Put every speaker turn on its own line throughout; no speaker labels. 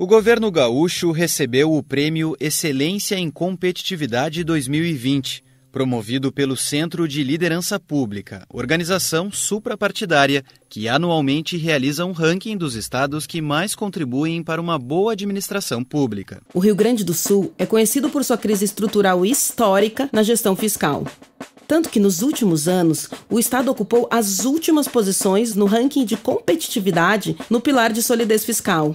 O governo gaúcho recebeu o prêmio Excelência em Competitividade 2020, promovido pelo Centro de Liderança Pública, organização suprapartidária que anualmente realiza um ranking dos estados que mais contribuem para uma boa administração pública.
O Rio Grande do Sul é conhecido por sua crise estrutural histórica na gestão fiscal. Tanto que nos últimos anos, o Estado ocupou as últimas posições no ranking de competitividade no pilar de solidez fiscal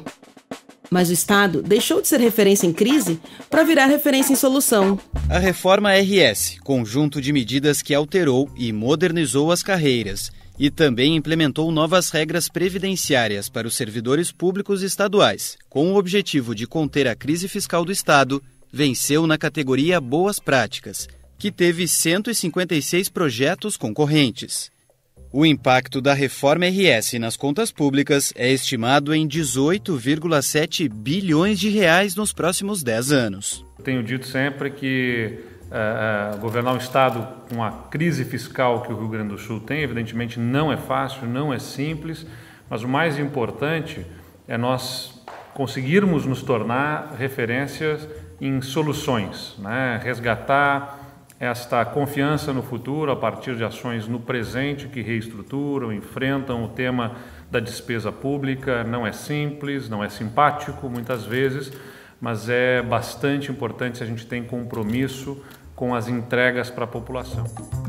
mas o Estado deixou de ser referência em crise para virar referência em solução.
A reforma RS, conjunto de medidas que alterou e modernizou as carreiras e também implementou novas regras previdenciárias para os servidores públicos estaduais, com o objetivo de conter a crise fiscal do Estado, venceu na categoria Boas Práticas, que teve 156 projetos concorrentes. O impacto da reforma RS nas contas públicas é estimado em 18,7
bilhões de reais nos próximos 10 anos. Tenho dito sempre que uh, governar um estado com a crise fiscal que o Rio Grande do Sul tem, evidentemente não é fácil, não é simples, mas o mais importante é nós conseguirmos nos tornar referências em soluções, né? resgatar esta confiança no futuro a partir de ações no presente que reestruturam, enfrentam o tema da despesa pública. Não é simples, não é simpático muitas vezes, mas é bastante importante se a gente tem compromisso com as entregas para a população.